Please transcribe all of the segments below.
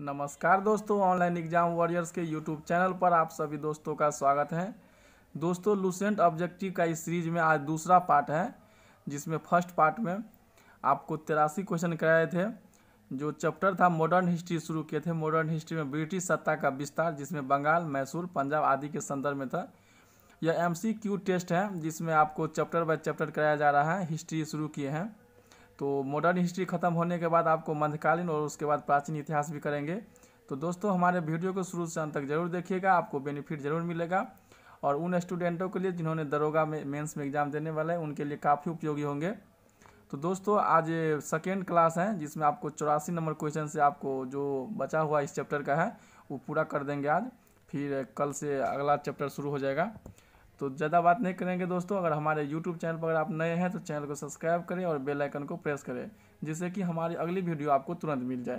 नमस्कार दोस्तों online exam warriors के यूट्यूब चैनल पर आप सभी दोस्तों का स्वागत है दोस्तों लूसेंट ऑब्जेक्टिव का इस सीरीज में आज दूसरा पार्ट है जिसमें फर्स्ट पार्ट में आपको तिरासी क्वेश्चन कराए थे जो चैप्टर था मॉडर्न हिस्ट्री शुरू किए थे मॉडर्न हिस्ट्री में ब्रिटिश सत्ता का विस्तार जिसमें बंगाल मैसूर पंजाब आदि के संदर्भ में था यह एम टेस्ट है जिसमें आपको चैप्टर बाय चैप्टर कराया जा रहा है हिस्ट्री शुरू किए हैं तो मॉडर्न हिस्ट्री ख़त्म होने के बाद आपको मध्यकालीन और उसके बाद प्राचीन इतिहास भी करेंगे तो दोस्तों हमारे वीडियो को शुरू से अंत तक जरूर देखिएगा आपको बेनिफिट ज़रूर मिलेगा और उन स्टूडेंटों के लिए जिन्होंने दरोगा में मेंस में एग्ज़ाम देने वाले हैं उनके लिए काफ़ी उपयोगी होंगे तो दोस्तों आज सेकेंड क्लास है जिसमें आपको चौरासी नंबर क्वेश्चन से आपको जो बचा हुआ इस चैप्टर का है वो पूरा कर देंगे आज फिर कल से अगला चैप्टर शुरू हो जाएगा तो ज़्यादा बात नहीं करेंगे दोस्तों अगर हमारे YouTube चैनल पर अगर आप नए हैं तो चैनल को सब्सक्राइब करें और बेल आइकन को प्रेस करें जिससे कि हमारी अगली वीडियो आपको तुरंत मिल जाए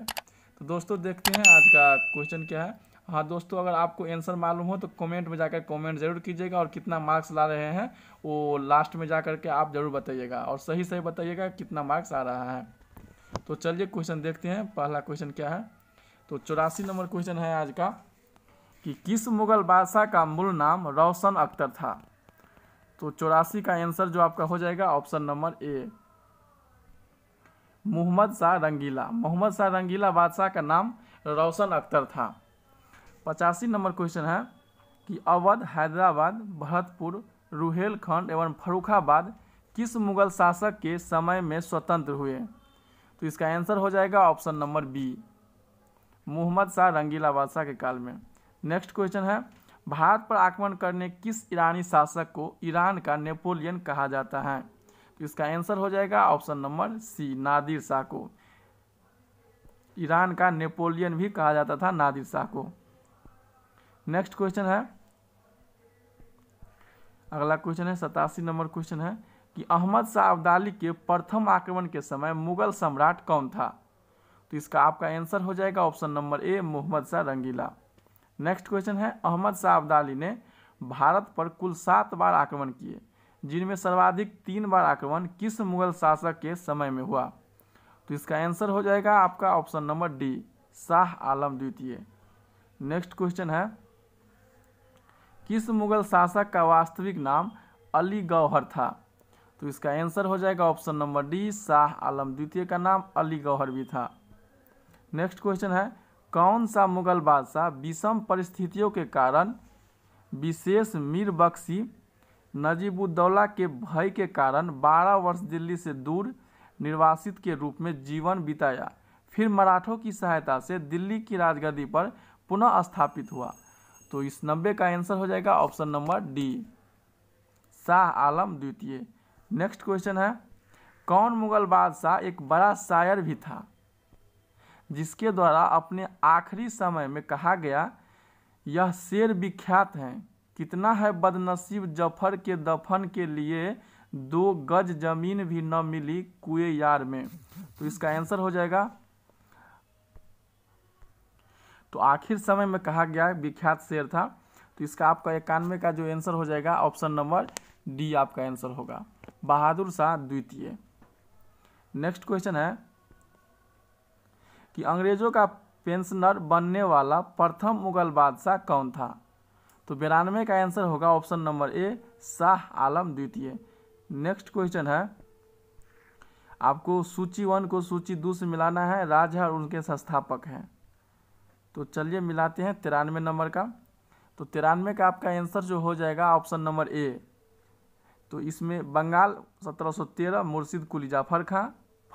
तो दोस्तों देखते हैं आज का क्वेश्चन क्या है हाँ दोस्तों अगर आपको आंसर मालूम हो तो कमेंट में जाकर कमेंट जरूर कीजिएगा और कितना मार्क्स ला रहे हैं वो लास्ट में जा के आप ज़रूर बताइएगा और सही सही बताइएगा कितना मार्क्स आ रहा है तो चलिए क्वेश्चन देखते हैं पहला क्वेश्चन क्या है तो चौरासी नंबर क्वेश्चन है आज का कि किस मुग़ल बादशाह का मूल नाम रोशन अख्तर था तो चौरासी का आंसर जो आपका हो जाएगा option number A Mohammad Shah Rangila Mohammad Shah Rangila बादशाह का नाम रोशन अख्तर था पचासी नंबर क्वेश्चन है कि अवध हैदराबाद भरतपुर रुहेलखंड एवं फरुखाबाद किस मुगल शासक के समय में स्वतंत्र हुए तो इसका आंसर हो जाएगा option number B Mohammad Shah Rangila बादशाह के काल में नेक्स्ट क्वेश्चन है भारत पर आक्रमण करने किस ईरानी शासक को ईरान का नेपोलियन कहा जाता है तो इसका आंसर हो जाएगा option number C Nadir Shah को ईरान का नेपोलियन भी कहा जाता था नादिर शाह को नेक्स्ट क्वेश्चन है अगला क्वेश्चन है सतासी नंबर क्वेश्चन है कि अहमद शाह अब्दाली के प्रथम आक्रमण के समय मुगल सम्राट कौन था तो इसका आपका आंसर हो जाएगा option number A Mohammad Shah Rangila next question है अहमद शाह अब्दाली ने भारत पर कुल सात बार आक्रमण किए जिनमें सर्वाधिक तीन बार आक्रमण किस मुगल शासक के समय में हुआ तो इसका आंसर हो जाएगा आपका option number D Shah Alam द्वितीय नेक्स्ट क्वेश्चन है किस मुगल शासक का वास्तविक नाम अली गौहर था तो इसका आंसर हो जाएगा option number D Shah Alam द्वितीय का नाम अली गौहर भी था नेक्स्ट क्वेश्चन है कौन सा मुगल बादशाह विषम परिस्थितियों के कारण विशेष मीर बख्शी नजीबुद्दौला के भय के कारण 12 वर्ष दिल्ली से दूर निर्वासित के रूप में जीवन बिताया फिर मराठों की सहायता से दिल्ली की राजगद्दी पर पुनः स्थापित हुआ तो इस नब्बे का आंसर हो जाएगा option number D Shah Alam द्वितीय नेक्स्ट क्वेश्चन है कौन मुगल बादशाह एक बड़ा शायर भी था जिसके द्वारा अपने आखिरी समय में कहा गया यह शेर विख्यात हैं कितना है बदनसीब जफर के दफन के लिए दो गज जमीन भी न मिली कुए यार में तो इसका आंसर हो जाएगा तो आखिर समय में कहा गया विख्यात शेर था तो इसका आपका इक्यानवे का जो आंसर हो जाएगा ऑप्शन नंबर डी आपका आंसर होगा बहादुर शाह द्वितीय नेक्स्ट क्वेश्चन है कि अंग्रेज़ों का पेंशनर बनने वाला प्रथम मुगल बादशाह कौन था तो बिरानवे का आंसर होगा option number A Shah Alam द्वितीय नेक्स्ट क्वेश्चन है आपको सूची वन को सूची दो से मिलाना है राजा और उनके संस्थापक हैं तो चलिए मिलाते हैं तिरानवे नंबर का तो तिरानवे का आपका आंसर जो हो जाएगा ऑप्शन नंबर ए तो इसमें बंगाल 1713 मुर्शिद कुली जाफर खां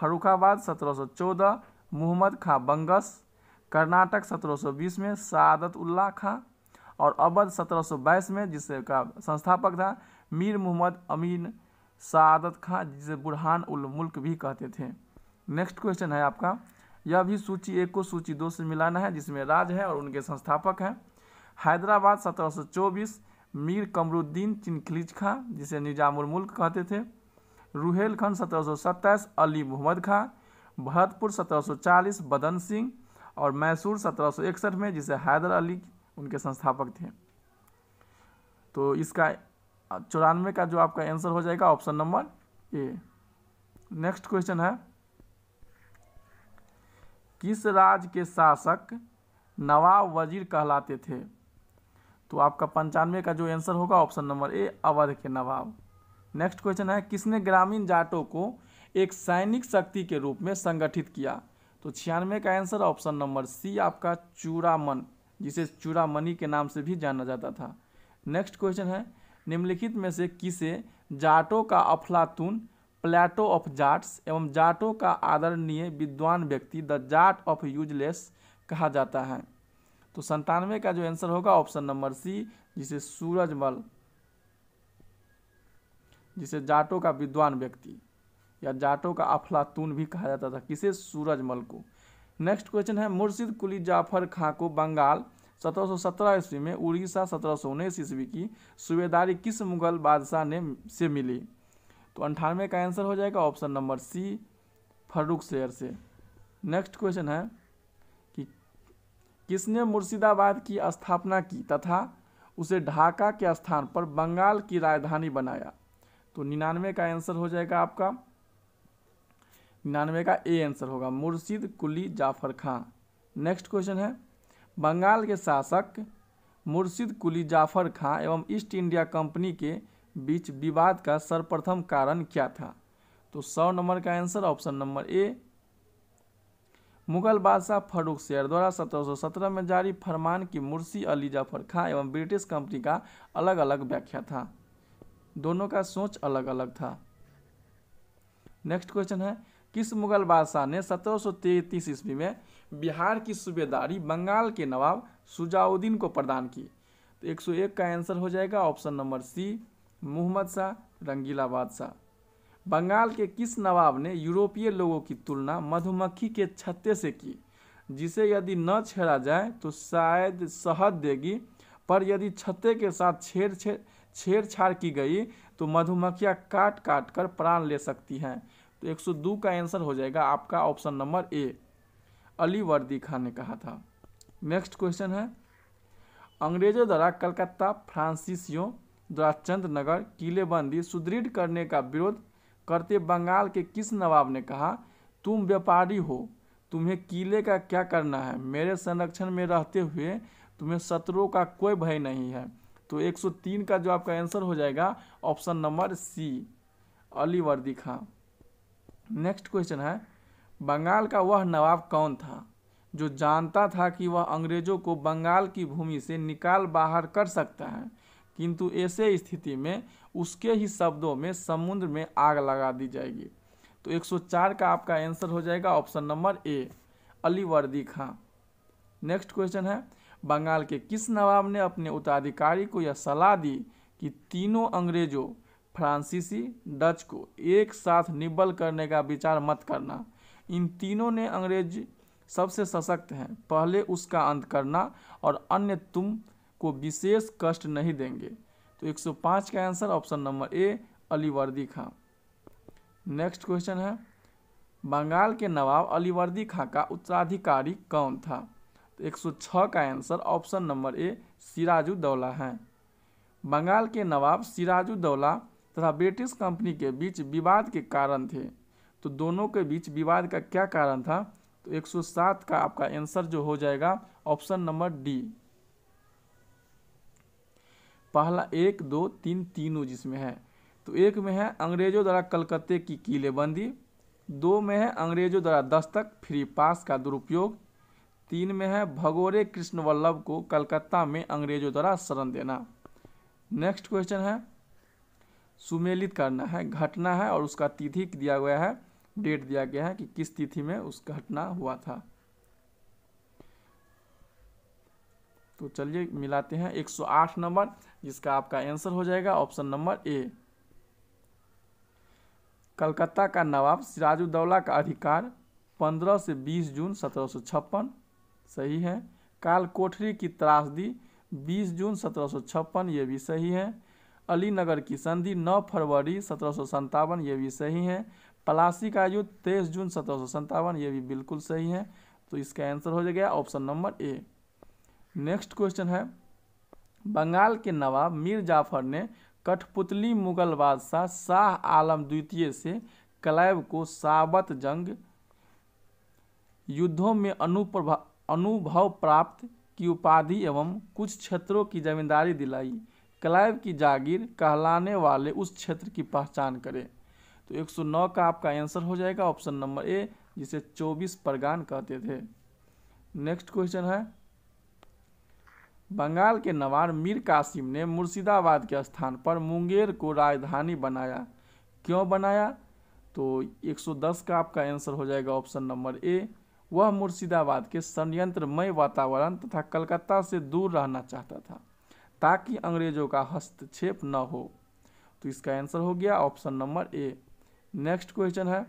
फरुखाबाद सत्रह मोहम्मद खां बंगस कर्नाटक 1720 में सादत उल्ला खां और अवध 1722 में जिसे का संस्थापक था मीर मोहम्मद अमीन सादत खां जिसे बुरहान उल मुल्क भी कहते थे नेक्स्ट क्वेश्चन है आपका यह भी सूची एक को सूची दो से मिलाना है जिसमें राज है और उनके संस्थापक हैं हैदराबाद 1724 मीर कमरुद्दीन चिनखलीज खां जिसे निजामुल मुल्क कहते थे रूहेल खान सत्रह अली मोहम्मद खां भरतपुर 1740 बदन सिंह और मैसूर 1761 में जिसे हैदर अली उनके संस्थापक थे तो इसका चौरानवे का जो आपका आंसर हो जाएगा option number A next question है किस राज्य के शासक नवाब वजीर कहलाते थे तो आपका पंचानवे का जो आंसर होगा ऑप्शन नंबर ए अवध के नवाब नेक्स्ट क्वेश्चन है किसने ग्रामीण जाटों को एक सैनिक शक्ति के रूप में संगठित किया तो छियानवे का आंसर ऑप्शन नंबर सी आपका चूड़ामन जिसे चूड़ामणि के नाम से भी जाना जाता था नेक्स्ट क्वेश्चन है निम्नलिखित में से किसे जाटो का अफलातून प्लेटो ऑफ जाट्स एवं जाटो का आदरणीय विद्वान व्यक्ति द जाट ऑफ यूजलेस कहा जाता है तो संतानवे का जो आंसर होगा ऑप्शन नंबर सी जिसे सूरजमल जिसे जाटो का विद्वान व्यक्ति या जाटों का अफलातून भी कहा जाता था किसे सूरजमल को नेक्स्ट क्वेश्चन है मुर्शिद कुली जाफर खां को बंगाल 1717 ईस्वी में उड़ीसा सत्रह उन्नीस ईस्वी की सूबेदारी किस मुगल बादशाह ने से मिली तो अंठानवे का आंसर हो जाएगा ऑप्शन नंबर सी फर्रुख शेर से नेक्स्ट क्वेश्चन है कि किसने मुर्शिदाबाद की स्थापना की तथा उसे ढाका के स्थान पर बंगाल की राजधानी बनाया तो निन्यानवे का आंसर हो जाएगा आपका निन्यानवे का ए आंसर होगा मुर्शिद कुली जाफर खां नेक्स्ट क्वेश्चन है बंगाल के शासक मुर्शिद कुली जाफर खां एवं ईस्ट इंडिया कंपनी के बीच विवाद का सर्वप्रथम कारण क्या था तो सौ नंबर का answer option number A Mughal बादशाह फरूक शेर द्वारा 1717 में जारी फरमान की मुर्शी अली जाफर खां एवं ब्रिटिश कंपनी का अलग अलग व्याख्या था दोनों का सोच अलग अलग था नेक्स्ट क्वेश्चन है किस मुगल बादशाह ने सत्रह सौ तैतीस ईस्वी में बिहार की सूबेदारी बंगाल के नवाब सुजाउद्दीन को प्रदान की तो 101 का आंसर हो जाएगा option number C Mohammad Shah Rangila बादशाह बंगाल के किस नवाब ने यूरोपीय लोगों की तुलना मधुमक्खी के छत्ते से की जिसे यदि न छेड़ा जाए तो शायद शहद देगी पर यदि छत्ते के साथ छेड़ छेड़छाड़ की गई तो मधुमक्खियाँ काट काट कर प्राण ले सकती हैं तो 102 का आंसर हो जाएगा आपका ऑप्शन नंबर ए अली वर्दी खान ने कहा था नेक्स्ट क्वेश्चन है अंग्रेजों द्वारा कलकत्ता फ्रांसीसियों द्वारा चंद्रनगर किलेबंदी सुदृढ़ करने का विरोध करते बंगाल के किस नवाब ने कहा तुम व्यापारी हो तुम्हें किले का क्या करना है मेरे संरक्षण में रहते हुए तुम्हें शत्रुओं का कोई भय नहीं है तो 103 का जो आपका आंसर हो जाएगा ऑप्शन नंबर सी अली वर्दी खां नेक्स्ट क्वेश्चन है बंगाल का वह नवाब कौन था जो जानता था कि वह अंग्रेज़ों को बंगाल की भूमि से निकाल बाहर कर सकता है किंतु ऐसे स्थिति में उसके ही शब्दों में समुद्र में आग लगा दी जाएगी तो 104 का आपका आंसर हो जाएगा ऑप्शन नंबर ए अली वर्दी खां नेक्स्ट क्वेश्चन है बंगाल के किस नवाब ने अपने उत्तराधिकारी को यह सलाह दी कि तीनों अंग्रेज़ों फ्रांसीसी डच को एक साथ निबल करने का विचार मत करना इन तीनों ने अंग्रेज सबसे सशक्त हैं पहले उसका अंत करना और अन्य तुम को विशेष कष्ट नहीं देंगे तो 105 का answer option number A Alivardi Khan next question है बंगाल के नवाब अलीवर्दी खां का उत्तराधिकारी कौन था तो 106 का answer option number A Sirajuddaula है बंगाल के नवाब सिराजुद्दौला तथा ब्रिटिश कंपनी के बीच विवाद के कारण थे तो दोनों के बीच विवाद का क्या कारण था तो 107 का आपका आंसर जो हो जाएगा ऑप्शन नंबर डी पहला एक दो तीन तीनों जिसमें है तो एक में है अंग्रेजों द्वारा कलकत्ते की किलेबंदी दो में है अंग्रेजों द्वारा दस्तक फ्री पास का दुरुपयोग तीन में है भगोरे कृष्ण वल्लभ को कलकत्ता में अंग्रेजों द्वारा शरण देना नेक्स्ट क्वेश्चन है सुमेलित करना है घटना है और उसका तिथि दिया गया है डेट दिया गया है कि किस तिथि में उस घटना हुआ था तो चलिए मिलाते हैं 108 नंबर जिसका आपका आंसर हो जाएगा ऑप्शन नंबर ए कलकत्ता का नवाब सिराजुद्दौला का अधिकार 15 से 20 जून सत्रह सही है काल कोठरी की त्रासदी 20 जून सत्रह ये भी सही है अली नगर की संधि 9 फरवरी सत्रह ये भी सही है पलासी का युद्ध तेईस जून सत्रह ये भी बिल्कुल सही है तो इसका आंसर हो जाएगा option number A next question है बंगाल के नवाब मीर जाफर ने कठपुतली मुगल बादशाह शाह आलम द्वितीय से कलैब को साबत जंग युद्धों में अनुप्रभा अनुभव प्राप्त की उपाधि एवं कुछ क्षेत्रों की जमींदारी दिलाई क्लाइव की जागीर कहलाने वाले उस क्षेत्र की पहचान करें तो 109 का आपका आंसर हो जाएगा ऑप्शन नंबर ए जिसे 24 परगान कहते थे नेक्स्ट क्वेश्चन है बंगाल के नवाब मीर कासिम ने मुर्शिदाबाद के स्थान पर मुंगेर को राजधानी बनाया क्यों बनाया तो 110 का आपका आंसर हो जाएगा ऑप्शन नंबर ए वह मुर्शिदाबाद के संयंत्रमय वातावरण तथा कलकत्ता से दूर रहना चाहता था ताकि अंग्रेजों का हस्तक्षेप न हो तो इसका आंसर हो गया option number A next question है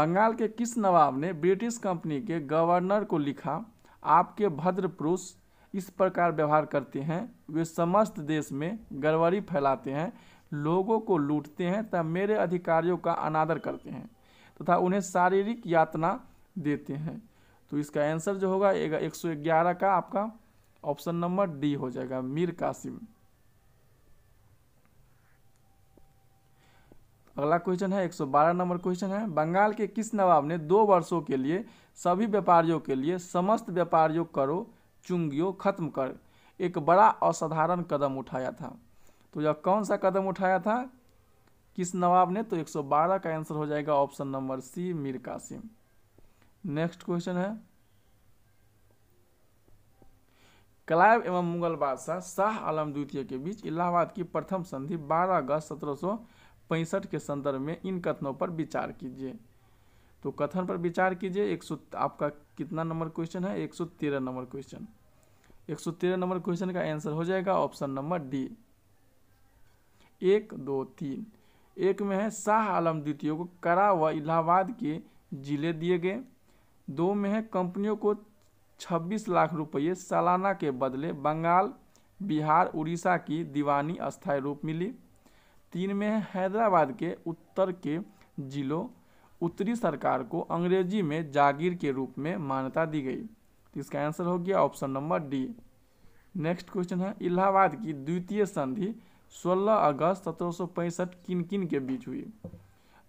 बंगाल के किस नवाब ने ब्रिटिश कंपनी के गवर्नर को लिखा आपके भद्र पुरुष इस प्रकार व्यवहार करते हैं वे समस्त देश में गड़बड़ी फैलाते हैं लोगों को लूटते हैं तथा मेरे अधिकारियों का अनादर करते हैं तथा उन्हें शारीरिक यातना देते हैं तो इसका आंसर जो होगा एक सौ ग्यारह का आपका ऑप्शन नंबर डी हो जाएगा मीर कासिम अगला क्वेश्चन है 112 नंबर क्वेश्चन है बंगाल के किस नवाब ने दो वर्षों के लिए सभी व्यापारियों के लिए समस्त व्यापारियों करो चुंगियों खत्म कर एक बड़ा असाधारण कदम उठाया था तो यह कौन सा कदम उठाया था किस नवाब ने तो 112 का आंसर हो जाएगा option number C Mir Qasim next question है कलायब एवं मुगल बादशाह शाह आलम द्वितीय के बीच इलाहाबाद की प्रथम संधि 12 अगस्त सत्रह के संदर्भ में इन कथनों पर विचार कीजिए तो कथन पर विचार कीजिए एक आपका कितना नंबर क्वेश्चन है 113 नंबर क्वेश्चन 113 नंबर क्वेश्चन का आंसर हो जाएगा ऑप्शन नंबर डी एक दो तीन एक में है शाह आलम द्वितीय को करा व इलाहाबाद के जिले दिए गए दो में है कंपनियों को 26 लाख रुपये सालाना के बदले बंगाल बिहार उड़ीसा की दीवानी अस्थायी रूप मिली तीन में हैदराबाद के उत्तर के जिलों उत्तरी सरकार को अंग्रेजी में जागीर के रूप में मान्यता दी गई इसका आंसर हो गया option number D next question है इलाहाबाद की द्वितीय संधि 16 अगस्त सत्रह किन किन के बीच हुई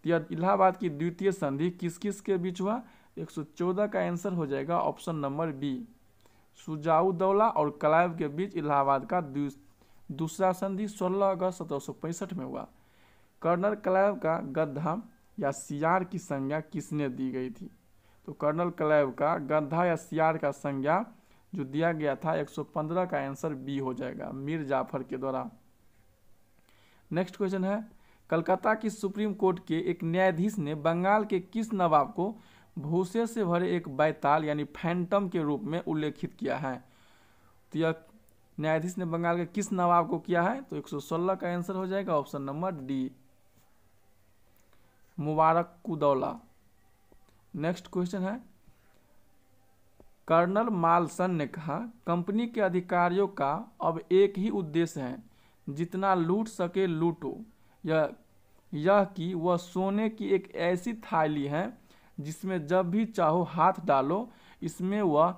तो इलाहाबाद की द्वितीय संधि किस किस के बीच हुआ 114 का आंसर हो जाएगा ऑप्शन नंबर बी सुजाउदौला और कलायब के बीच इलाहाबाद का दूसरा संधि 16 अगस्त सत्रह में हुआ कर्नल कलायब का गद्दा या सियार की संज्ञा किसने दी गई थी तो कर्नल कलायब का गद्दा या सियार का संज्ञा जो दिया गया था 115 का आंसर बी हो जाएगा मीर जाफर के द्वारा नेक्स्ट क्वेश्चन है कलकत्ता की सुप्रीम कोर्ट के एक न्यायाधीश ने बंगाल के किस नवाब को भूसे से भरे एक बैताल यानी फैंटम के रूप में उल्लेखित किया है तो यह न्यायाधीश ने बंगाल के किस नवाब को किया है तो 116 का आंसर हो जाएगा option number D Mubarak Uddaula next question है कर्नल मालसन ने कहा कंपनी के अधिकारियों का अब एक ही उद्देश्य है जितना लूट सके लूटो यह यह कि वह सोने की एक ऐसी थाली है जिसमें जब भी चाहो हाथ डालो इसमें वह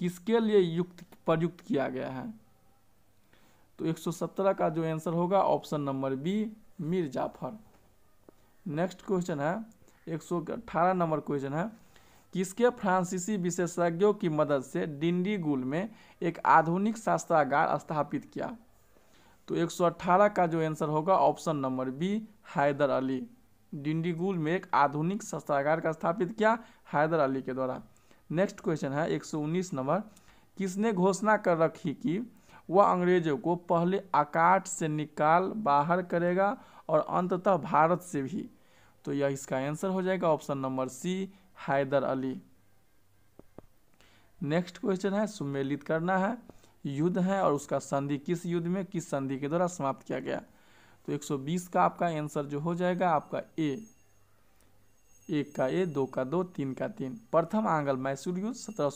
किसके लिए युक्त प्रयुक्त किया गया है तो 117 का जो आंसर होगा option number B Mir Jafar next question है 118 नंबर क्वेश्चन है किसके फ्रांसीसी विशेषज्ञों की मदद से डिंडीगुल में एक आधुनिक शास्त्रागार स्थापित किया तो 118 का जो आंसर होगा option number B Haidar Ali Dindigul में एक आधुनिक शस्त्रागार का स्थापित किया हैदर अली के द्वारा नेक्स्ट क्वेश्चन है 119 नंबर किसने घोषणा कर रखी कि वह अंग्रेजों को पहले आकाट से निकाल बाहर करेगा और अंततः भारत से भी तो यह इसका आंसर हो जाएगा option number C Haidar Ali next question है सुमेलित करना है युद्ध है और उसका संधि किस युद्ध में किस संधि के द्वारा समाप्त किया गया तो 120 का आपका आंसर जो हो जाएगा आपका ए एक का ए दो का दो तीन का तीन प्रथम आंगल मैसूर युद्ध सत्रह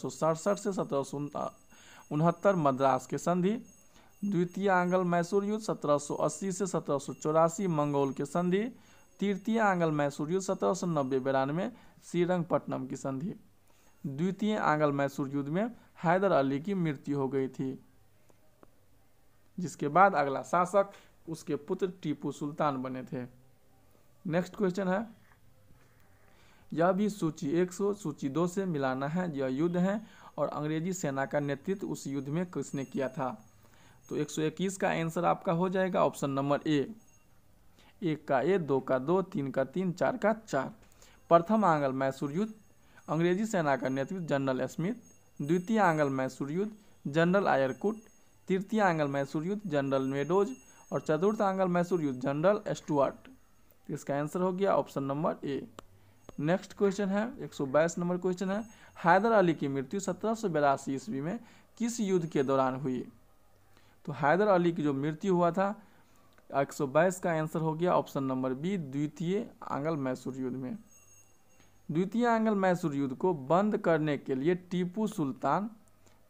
से सत्रह मद्रास के संधि द्वितीय आंगल मैसूर युद्ध 1780 से सत्रह मंगोल के संधि तृतीय आंगल मैसूर युद्ध सत्रह सौ नब्बे बिरानवे श्रीरंगपट्टनम की संधि द्वितीय आंगल मैसूर युद्ध में हैदर अली की मृत्यु हो गई थी जिसके बाद अगला शासक उसके पुत्र टीपू सुल्तान बने थे नेक्स्ट क्वेश्चन है यह भी सूची एक सौ सूची दो से मिलाना है यह युद्ध है और अंग्रेजी सेना का नेतृत्व उस युद्ध में किसने किया था तो 121 का आंसर आपका हो जाएगा ऑप्शन नंबर ए एक का ए दो का दो तीन का तीन चार का चार प्रथम आंगल मैसूर युद्ध अंग्रेजी सेना का नेतृत्व जनरल स्मिथ द्वितीय आंगल मैसूर युद्ध जनरल आयरकुट तृतीय आंगल मैसूर युद्ध जनरल मेडोज और चतुर्थ आंगल मैसूर युद्ध जनरल एस्टुअर्ट इसका आंसर हो गया option number A next question है एक नंबर क्वेश्चन है हैदर अली की मृत्यु सत्रह सौ बयासी ईस्वी में किस युद्ध के दौरान हुई तो हैदर अली की जो मृत्यु हुआ था एक का आंसर हो गया ऑप्शन नंबर बी द्वितीय आंगल मैसूर युद्ध में द्वितीय आंगल मैसूर युद्ध को बंद करने के लिए टीपू सुल्तान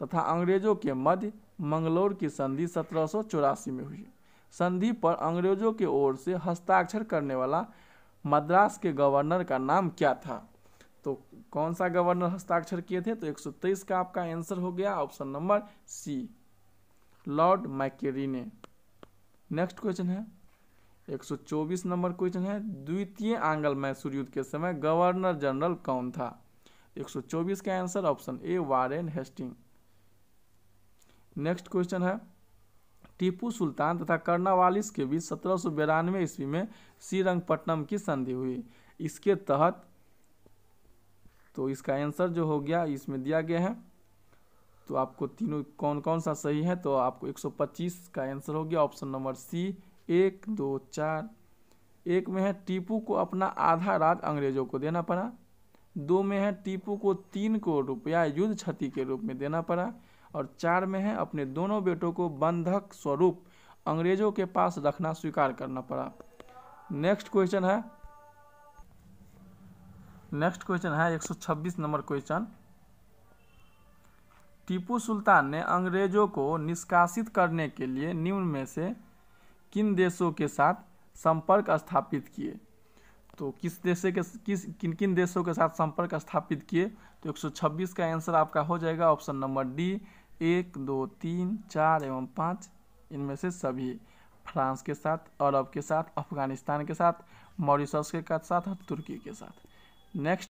तथा अंग्रेजों के मध्य मंगलोर की संधि सत्रह में हुई संधि पर अंग्रेजों की ओर से हस्ताक्षर करने वाला मद्रास के गवर्नर का नाम क्या था तो कौन सा गवर्नर हस्ताक्षर किए थे तो 123 का आपका आंसर हो गया ऑप्शन नंबर सी लॉर्ड मैकेरी ने नेक्स्ट क्वेश्चन है 124 नंबर क्वेश्चन है द्वितीय आंगल मैसूर युद्ध के समय गवर्नर जनरल कौन था 124 का answer option A Warren Hasting next question है टीपू सुल्तान तथा कर्नावालिस के बीच सत्रह सौ बिरानवे ईस्वी में श्रीरंगपट्टनम की संधि हुई इसके तहत तो इसका आंसर जो हो गया इसमें दिया गया है तो आपको तीनों कौन कौन सा सही है तो आपको 125 का आंसर हो गया ऑप्शन नंबर सी एक दो चार एक में है टीपू को अपना आधा राज अंग्रेजों को देना पड़ा दो में है टीपू को तीन करोड़ रुपया युद्ध क्षति के रूप में देना पड़ा और चार में है अपने दोनों बेटों को बंधक स्वरूप अंग्रेजों के पास रखना स्वीकार करना पड़ा नेक्स्ट क्वेश्चन है नेक्स्ट क्वेश्चन है 126 नंबर क्वेश्चन टीपू सुल्तान ने अंग्रेजों को निष्कासित करने के लिए निम्न में से किन देशों के साथ संपर्क स्थापित किए तो किस देश के किस किन किन देशों के साथ संपर्क स्थापित किए तो 126 का आंसर आपका हो जाएगा ऑप्शन नंबर डी एक दो तीन चार एवं पाँच इनमें से सभी फ्रांस के साथ अरब के साथ अफगानिस्तान के साथ मॉरिशस के साथ और तुर्की के साथ नेक्स्ट